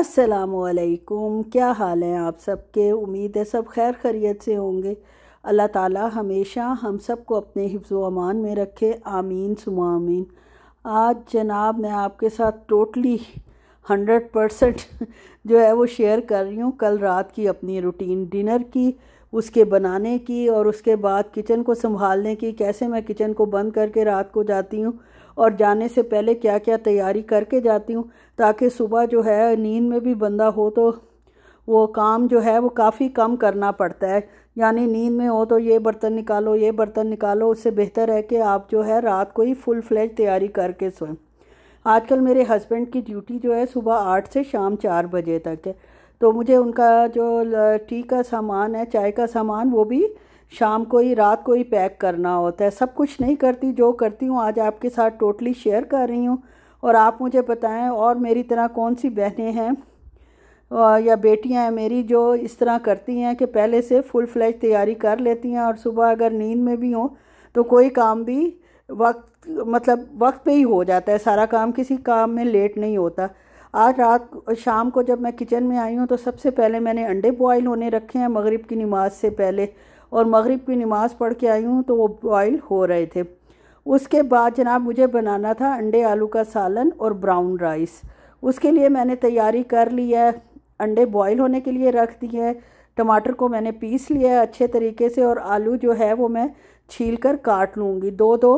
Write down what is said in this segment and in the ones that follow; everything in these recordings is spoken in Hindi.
असलकुम क्या हाल है आप सबके उम्मीद है सब खैर खरीत से होंगे अल्लाह ताला हमेशा हम सबको अपने हिफ्ज़ अमान में रखे आमीन सुमा आमीन आज जनाब मैं आपके साथ टोटली हंड्रेड परसेंट जो है वो शेयर कर रही हूँ कल रात की अपनी रूटीन डिनर की उसके बनाने की और उसके बाद किचन को संभालने की कैसे मैं किचन को बंद करके रात को जाती हूँ और जाने से पहले क्या क्या तैयारी करके जाती हूँ ताकि सुबह जो है नींद में भी बंदा हो तो वो काम जो है वो काफ़ी कम करना पड़ता है यानी नींद में हो तो ये बर्तन निकालो ये बर्तन निकालो उससे बेहतर है कि आप जो है रात को ही फुल फ्लैज तैयारी करके सोएं आजकल मेरे हस्बैंड की ड्यूटी जो है सुबह आठ से शाम चार बजे तक है तो मुझे उनका जो टी का सामान है चाय का सामान वो भी शाम को ही रात को ही पैक करना होता है सब कुछ नहीं करती जो करती हूँ आज आपके साथ टोटली शेयर कर रही हूँ और आप मुझे बताएं और मेरी तरह कौन सी बहनें हैं या बेटियां हैं मेरी जो इस तरह करती हैं कि पहले से फुल फ्लैज तैयारी कर लेती हैं और सुबह अगर नींद में भी हो तो कोई काम भी वक्त मतलब वक्त पे ही हो जाता है सारा काम किसी काम में लेट नहीं होता आज रात शाम को जब मैं किचन में आई हूँ तो सबसे पहले मैंने अंडे बॉयल होने रखे हैं मगरिब की नमाज से पहले और मगरिब की नमाज़ पढ़ के आई हूँ तो वो बॉयल हो रहे थे उसके बाद जनाब मुझे बनाना था अंडे आलू का सालन और ब्राउन राइस उसके लिए मैंने तैयारी कर ली है अंडे बॉयल होने के लिए रख दिए हैं टमाटर को मैंने पीस लिया है अच्छे तरीके से और आलू जो है वो मैं छील कर काट लूँगी दो दो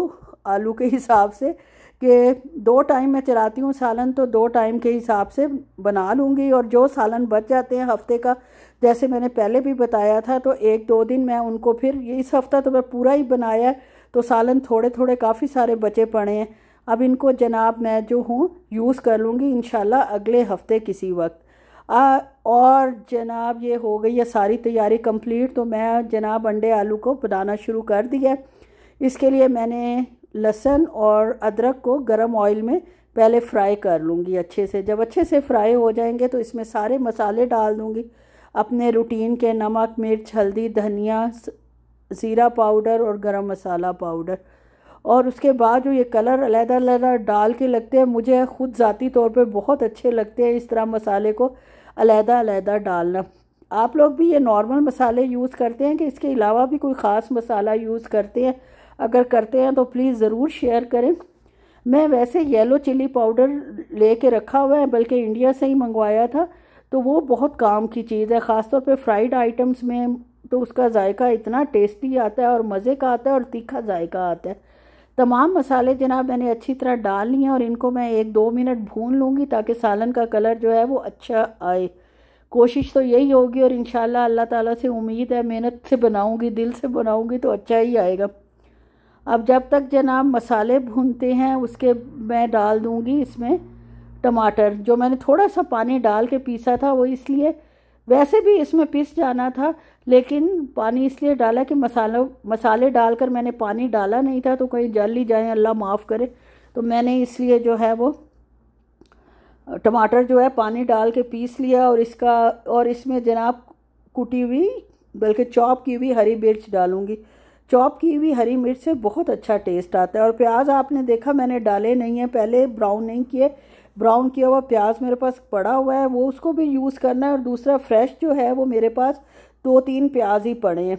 आलू के हिसाब से कि दो टाइम मैं चलाती हूँ सालन तो दो टाइम के हिसाब से बना लूँगी और जो सालन बच जाते हैं हफ्ते का जैसे मैंने पहले भी बताया था तो एक दो दिन मैं उनको फिर इस हफ्ता तो मैं पूरा ही बनाया है तो सालन थोड़े थोड़े काफ़ी सारे बचे पड़े हैं अब इनको जनाब मैं जो हूँ यूज़ कर लूँगी इन अगले हफ्ते किसी वक्त आ, और जनाब ये हो गई है सारी तैयारी कंप्लीट तो मैं जनाब अंडे आलू को बनाना शुरू कर दिया इसके लिए मैंने लहसन और अदरक को गरम ऑयल में पहले फ्राई कर लूँगी अच्छे से जब अच्छे से फ्राई हो जाएंगे तो इसमें सारे मसाले डाल दूँगी अपने रूटीन के नमक मिर्च हल्दी धनिया ज़ीरा पाउडर और गरम मसाला पाउडर और उसके बाद जो ये कलर अलहदा अलहदा डाल के लगते हैं मुझे ख़ुद ज़ाती तौर पे बहुत अच्छे लगते हैं इस तरह मसाले को अलहदा अलहदा डालना आप लोग भी ये नॉर्मल मसाले यूज़ करते हैं कि इसके अलावा भी कोई ख़ास मसाला यूज़ करते हैं अगर करते हैं तो प्लीज़ ज़रूर शेयर करें मैं वैसे येलो चिली पाउडर ले कर रखा हुआ है बल्कि इंडिया से ही मंगवाया था तो वो बहुत काम की चीज़ है ख़ासतौर पे फ्राइड आइटम्स में तो उसका जायका इतना टेस्टी आता है और मज़े का आता है और तीखा जायका आता है तमाम मसाले जनाब मैंने अच्छी तरह डाल लिए हैं और इनको मैं एक दो मिनट भून लूँगी ताकि सालन का कलर जो है वो अच्छा आए कोशिश तो यही होगी और इन अल्लाह ताला से उम्मीद है मेहनत से बनाऊँगी दिल से बनाऊँगी तो अच्छा ही आएगा अब जब तक जनाब मसाले भूनते हैं उसके मैं डाल दूँगी इसमें टमाटर जो मैंने थोड़ा सा पानी डाल के पीसा था वो इसलिए वैसे भी इसमें पीस जाना था लेकिन पानी इसलिए डाला कि मसालों मसाले डालकर मैंने पानी डाला नहीं था तो कहीं जल ही जाए अल्लाह माफ़ करे तो मैंने इसलिए जो है वो टमाटर जो है पानी डाल के पीस लिया और इसका और इसमें जनाब कुटी हुई बल्कि चॉप की हुई हरी मिर्च डालूँगी चॉप की हुई हरी मिर्च से बहुत अच्छा टेस्ट आता है और प्याज आपने देखा मैंने डाले नहीं है पहले ब्राउन नहीं किए ब्राउन किया हुआ प्याज मेरे पास पड़ा हुआ है वो उसको भी यूज़ करना है और दूसरा फ्रेश जो है वो मेरे पास दो तीन प्याज ही पड़े हैं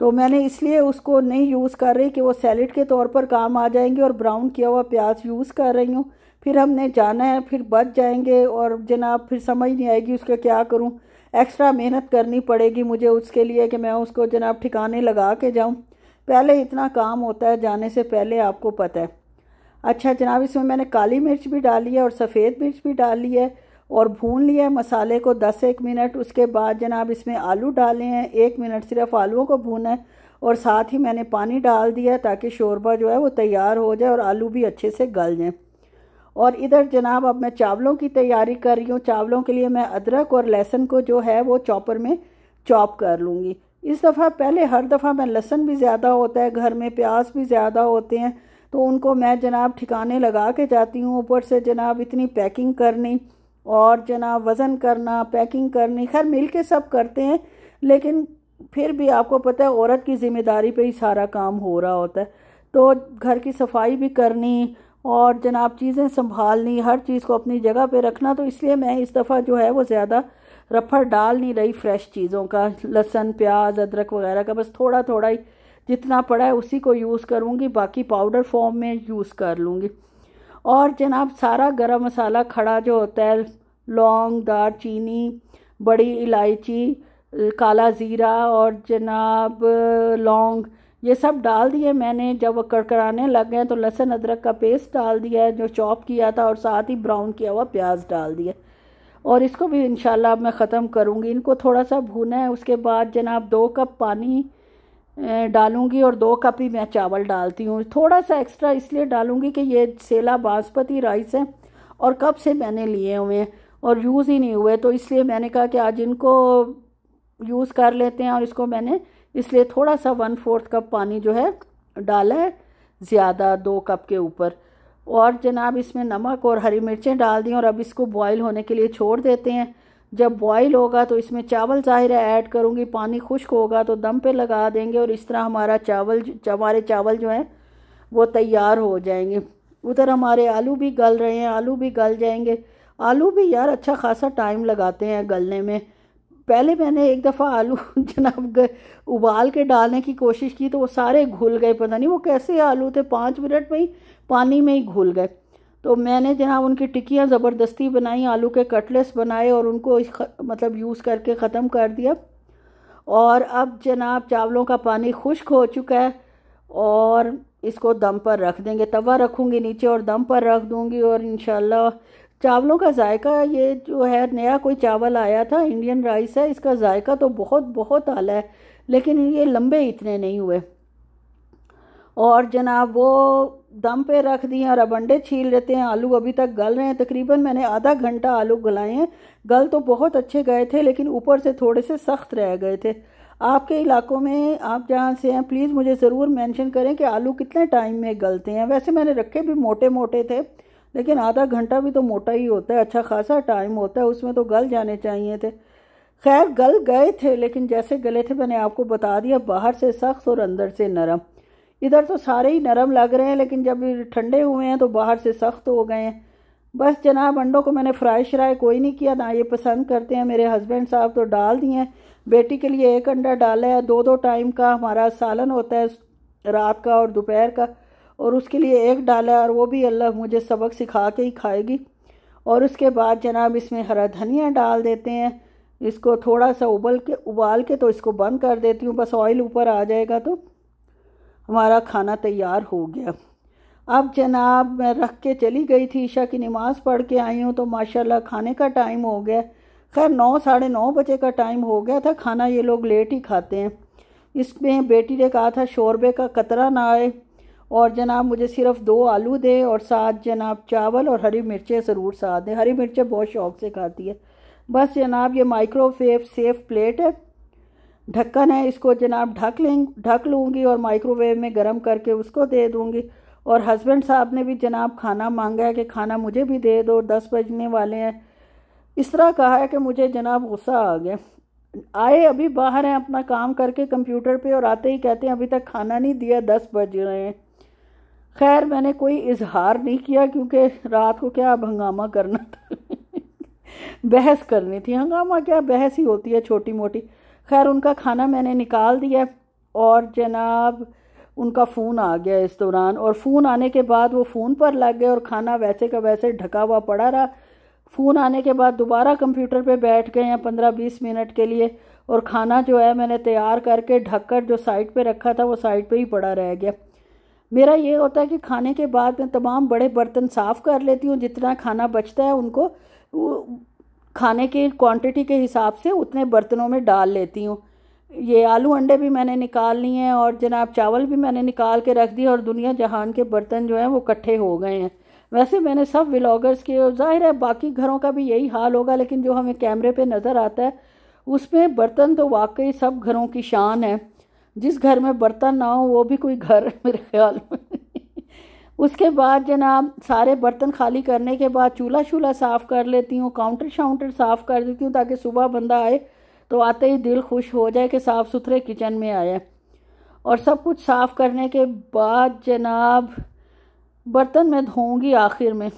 तो मैंने इसलिए उसको नहीं यूज़ कर रही कि वो सैलड के तौर पर काम आ जाएंगे और ब्राउन किया हुआ प्याज यूज़ कर रही हूँ फिर हमने जाना है फिर बच जाएंगे और जनाब फिर समझ नहीं आएगी उसका क्या करूँ एक्स्ट्रा मेहनत करनी पड़ेगी मुझे उसके लिए कि मैं उसको जनाब ठिकाने लगा के जाऊँ पहले इतना काम होता है जाने से पहले आपको पता है अच्छा जनाब इसमें मैंने काली मिर्च भी डाली है और सफ़ेद मिर्च भी डाली है और भून लिया है मसाले को दस एक मिनट उसके बाद जनाब इसमें आलू डाले हैं एक मिनट सिर्फ आलूओं को भूना है और साथ ही मैंने पानी डाल दिया ताकि शोरबा जो है वो तैयार हो जाए और आलू भी अच्छे से गल जाएँ और इधर जनाब अब मैं चावलों की तैयारी कर रही हूँ चावलों के लिए मैं अदरक और लहसुन को जो है वो चॉपर में चॉप कर लूँगी इस दफ़ा पहले हर दफ़ा मैं लहसुन भी ज़्यादा होता है घर में प्याज भी ज़्यादा होते हैं तो उनको मैं जनाब ठिकाने लगा के जाती हूँ ऊपर से जनाब इतनी पैकिंग करनी और जनाब वज़न करना पैकिंग करनी खैर मिल के सब करते हैं लेकिन फिर भी आपको पता है औरत की ज़िम्मेदारी पे ही सारा काम हो रहा होता है तो घर की सफाई भी करनी और जनाब चीज़ें संभालनी हर चीज़ को अपनी जगह पे रखना तो इसलिए मैं इस दफ़ा जो है वो ज़्यादा रफड़ डाल नहीं रही फ्रेश चीज़ों का लहसन प्याज अदरक वगैरह का बस थोड़ा थोड़ा ही जितना पड़ा है उसी को यूज़ करूँगी बाकी पाउडर फॉर्म में यूज़ कर लूँगी और जनाब सारा गरम मसाला खड़ा जो होता है लौंग चीनी बड़ी इलायची काला ज़ीरा और जनाब लौंग ये सब डाल दिए मैंने जब वो कड़कड़ाने लग गए तो लहसुन अदरक का पेस्ट डाल दिया है जो चॉप किया था और साथ ही ब्राउन किया हुआ प्याज डाल दिया और इसको भी इन अब मैं ख़त्म करूँगी इनको थोड़ा सा भूना है उसके बाद जनाब दो कप पानी डालूँगी और दो कप ही मैं चावल डालती हूँ थोड़ा सा एक्स्ट्रा इसलिए डालूंगी कि ये सेला बासमती राइस है और कब से मैंने लिए हुए हैं और यूज़ ही नहीं हुए तो इसलिए मैंने कहा कि आज इनको यूज़ कर लेते हैं और इसको मैंने इसलिए थोड़ा सा वन फोर्थ कप पानी जो है डाला है ज़्यादा दो कप के ऊपर और जनाब इसमें नमक और हरी मिर्चें डाल दी और अब इसको बॉईल होने के लिए छोड़ देते हैं जब बॉईल होगा तो इसमें चावल ज़ाहिर है ऐड करूँगी पानी खुश्क होगा तो दम पे लगा देंगे और इस तरह हमारा चावल हमारे चावल जो हैं वो तैयार हो जाएंगे उधर हमारे आलू भी गल रहे हैं आलू भी गल जाएंगे आलू भी यार अच्छा खासा टाइम लगाते हैं गलने में पहले मैंने एक दफ़ा आलू जनाब उबाल के डालने की कोशिश की तो वो सारे घुल गए पता नहीं वो कैसे आलू थे पाँच मिनट में ही पानी में ही घुल गए तो मैंने जनाब उनकी टिक्कियाँ ज़बरदस्ती बनाई आलू के कटलेट्स बनाए और उनको इस ख, मतलब यूज़ करके ख़त्म कर दिया और अब जनाब चावलों का पानी खुश्क हो चुका है और इसको दम पर रख देंगे तवा रखूँगी नीचे और दम पर रख दूँगी और इन चावलों का जायका ये जो है नया कोई चावल आया था इंडियन राइस है इसका जायका तो बहुत बहुत आला है लेकिन ये लंबे इतने नहीं हुए और जनाब वो दम पे रख दिए और अब अंडे छील लेते हैं आलू अभी तक गल रहे हैं तकरीबन मैंने आधा घंटा आलू गलाए हैं गल तो बहुत अच्छे गए थे लेकिन ऊपर से थोड़े से सख्त रह गए थे आपके इलाकों में आप जहाँ से हैं प्लीज़ मुझे ज़रूर मेंशन करें कि आलू कितने टाइम में गलते हैं वैसे मैंने रखे भी मोटे मोटे थे लेकिन आधा घंटा भी तो मोटा ही होता है अच्छा खासा टाइम होता है उसमें तो गल जाने चाहिए थे खैर गल गए थे लेकिन जैसे गले थे मैंने आपको बता दिया बाहर से सख्त और अंदर से नरम इधर तो सारे ही नरम लग रहे हैं लेकिन जब ठंडे हुए हैं तो बाहर से सख्त हो गए हैं बस जनाब अंडों को मैंने फ्राई श्राई कोई नहीं किया ना ये पसंद करते हैं मेरे हस्बैंड साहब तो डाल दिए हैं बेटी के लिए एक अंडा डाला है दो दो टाइम का हमारा सालन होता है रात का और दोपहर का और उसके लिए एक डाला और वो भी अल्लाह मुझे सबक सिखा के ही खाएगी और उसके बाद जनाब इसमें हरा धनिया डाल देते हैं इसको थोड़ा सा उबल के उबाल के तो इसको बंद कर देती हूँ बस ऑयल ऊपर आ जाएगा तो हमारा खाना तैयार हो गया अब जनाब मैं रख के चली गई थी ईशा की नमाज़ पढ़ के आई हूँ तो माशाल्लाह खाने का टाइम हो गया खैर नौ साढ़े नौ बजे का टाइम हो गया था खाना ये लोग लेट ही खाते हैं इसमें बेटी ने कहा था शोरबे का कतरा ना आए और जनाब मुझे सिर्फ दो आलू दे और साथ जनाब चावल और हरी मिर्चें ज़रूर साथ दें हरी मिर्चें बहुत शौक से खाती है बस जनाब ये माइक्रोवेव सेफ प्लेट है ढक्कन है इसको जनाब ढक लें ढक लूँगी और माइक्रोवेव में गर्म करके उसको दे दूँगी और हस्बैंड साहब ने भी जनाब खाना मांगा है कि खाना मुझे भी दे दो दस बजने वाले हैं इस तरह कहा है कि मुझे जनाब गुस्सा आ गया आए अभी बाहर हैं अपना काम करके कंप्यूटर पे और आते ही कहते हैं अभी तक खाना नहीं दिया दस बज रहे हैं खैर मैंने कोई इजहार नहीं किया क्योंकि रात को क्या अब हंगामा करना था बहस करनी थी हंगामा क्या बहस ही होती है छोटी मोटी खैर उनका खाना मैंने निकाल दिया और जनाब उनका फ़ोन आ गया इस दौरान और फ़ोन आने के बाद वो फ़ोन पर लग गए और खाना वैसे का वैसे ढका हुआ पड़ा रहा फ़ोन आने के बाद दोबारा कंप्यूटर पे बैठ गए हैं पंद्रह बीस मिनट के लिए और खाना जो है मैंने तैयार करके ढककर जो साइड पे रखा था वो साइड पे ही पड़ा रह गया मेरा ये होता है कि खाने के बाद मैं तमाम बड़े बर्तन साफ़ कर लेती हूँ जितना खाना बचता है उनको खाने की क्वांटिटी के हिसाब से उतने बर्तनों में डाल लेती हूँ ये आलू अंडे भी मैंने निकाल लिए हैं और जनाब चावल भी मैंने निकाल के रख दिए और दुनिया जहान के बर्तन जो हैं वो इकट्ठे हो गए हैं वैसे मैंने सब व्लागर्स के और जाहिर है बाकी घरों का भी यही हाल होगा लेकिन जो हमें कैमरे पर नज़र आता है उसमें बर्तन तो वाकई सब घरों की शान है जिस घर में बर्तन ना हो वो भी कोई घर मेरे ख्याल में उसके बाद जनाब सारे बर्तन खाली करने के बाद चूल्हा शूल्हा साफ़ कर लेती हूँ काउंटर शाउंटर साफ़ कर देती हूँ ताकि सुबह बंदा आए तो आते ही दिल खुश हो जाए कि साफ़ सुथरे किचन में आया और सब कुछ साफ़ करने के बाद जनाब बर्तन मैं धोऊंगी आखिर में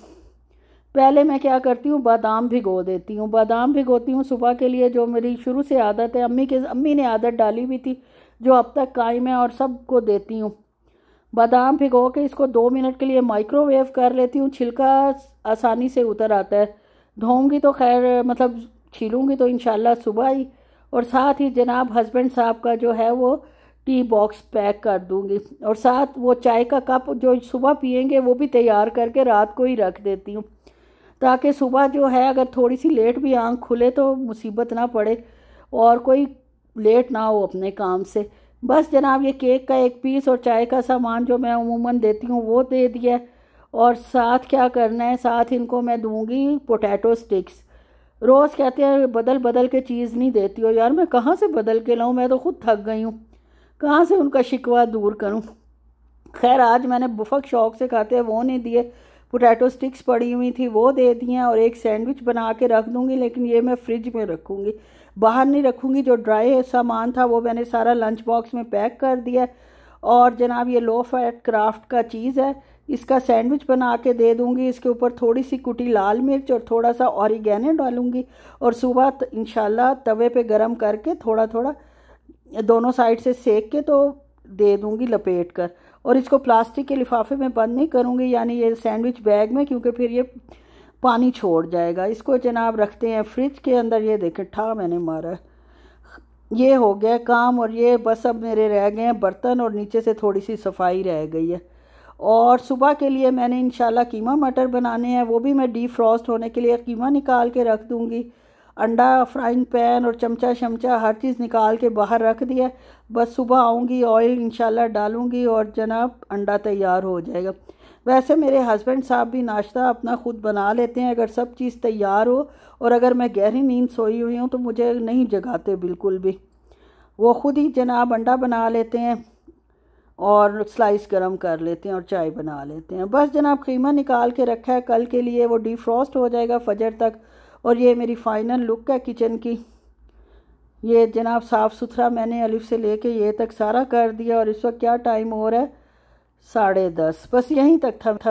पहले मैं क्या करती हूँ बादाम भिगो देती हूँ बादाम भिगोती हूँ सुबह के लिए जो मेरी शुरू से आदत है अम्मी के अम्मी ने आदत डाली हुई थी जो अब तक कायम है और सबको देती हूँ बादाम भिगो के इसको दो मिनट के लिए माइक्रोवेव कर लेती हूँ छिलका आसानी से उतर आता है धोऊंगी तो खैर मतलब छीलूँगी तो इन सुबह ही और साथ ही जनाब हस्बैंड साहब का जो है वो टी बॉक्स पैक कर दूँगी और साथ वो चाय का कप जो सुबह पियेंगे वो भी तैयार करके रात को ही रख देती हूँ ताकि सुबह जो है अगर थोड़ी सी लेट भी आँख खुले तो मुसीबत ना पड़े और कोई लेट ना हो अपने काम से बस जनाब ये केक का एक पीस और चाय का सामान जो मैं अमूमन देती हूँ वो दे दिया और साथ क्या करना है साथ इनको मैं दूँगी पोटैटो स्टिक्स रोज़ कहते हैं बदल बदल के चीज़ नहीं देती हो यार मैं कहाँ से बदल के लाऊँ मैं तो खुद थक गई हूँ कहाँ से उनका शिकवा दूर करूँ खैर आज मैंने बफक शौक से खाते हैं वो नहीं दिए पोटैटो स्टिक्स पड़ी हुई थी वो दे दिए और एक सैंडविच बना के रख दूँगी लेकिन ये मैं फ्रिज में रखूँगी बाहर नहीं रखूँगी जो ड्राई सामान था वो मैंने सारा लंच बॉक्स में पैक कर दिया और जनाब ये लो फैट क्राफ्ट का चीज़ है इसका सैंडविच बना के दे दूँगी इसके ऊपर थोड़ी सी कुटी लाल मिर्च और थोड़ा सा औरिगेनो डालूँगी और सुबह इन तवे पर गर्म करके थोड़ा थोड़ा दोनों साइड से सेक के तो दे दूँगी लपेट कर और इसको प्लास्टिक के लिफाफे में बंद नहीं करूँगी यानी ये सैंडविच बैग में क्योंकि फिर ये पानी छोड़ जाएगा इसको जनाब रखते हैं फ्रिज के अंदर ये देखें ठा मैंने मारा ये हो गया काम और ये बस अब मेरे रह गए हैं बर्तन और नीचे से थोड़ी सी सफाई रह गई है और सुबह के लिए मैंने इन कीमा मटर बनाने हैं वो भी मैं डी फ्रॉस्ट होने के लिए कीमा निकाल के रख दूँगी अंडा फ्राइंग पैन और चमचा शमचा हर चीज़ निकाल के बाहर रख दिया बस सुबह आऊँगी ऑयल इन डालूँगी और जनाब अंडा तैयार हो जाएगा वैसे मेरे हस्बैंड साहब भी नाश्ता अपना ख़ुद बना लेते हैं अगर सब चीज़ तैयार हो और अगर मैं गहरी नींद सोई हुई हूँ तो मुझे नहीं जगाते बिल्कुल भी वो ख़ुद ही जनाब अंडा बना लेते हैं और स्लाइस गरम कर लेते हैं और चाय बना लेते हैं बस जनाब खीमा निकाल के रखा है कल के लिए वो डिफ्रॉस्ट हो जाएगा फजर तक और ये मेरी फ़ाइनल लुक है किचन की ये जनाब साफ़ सुथरा मैंने अलिफ से लेके ये तक सारा कर दिया और इस वक्त क्या टाइम हो रहा है साढ़े दस बस यहीं तक था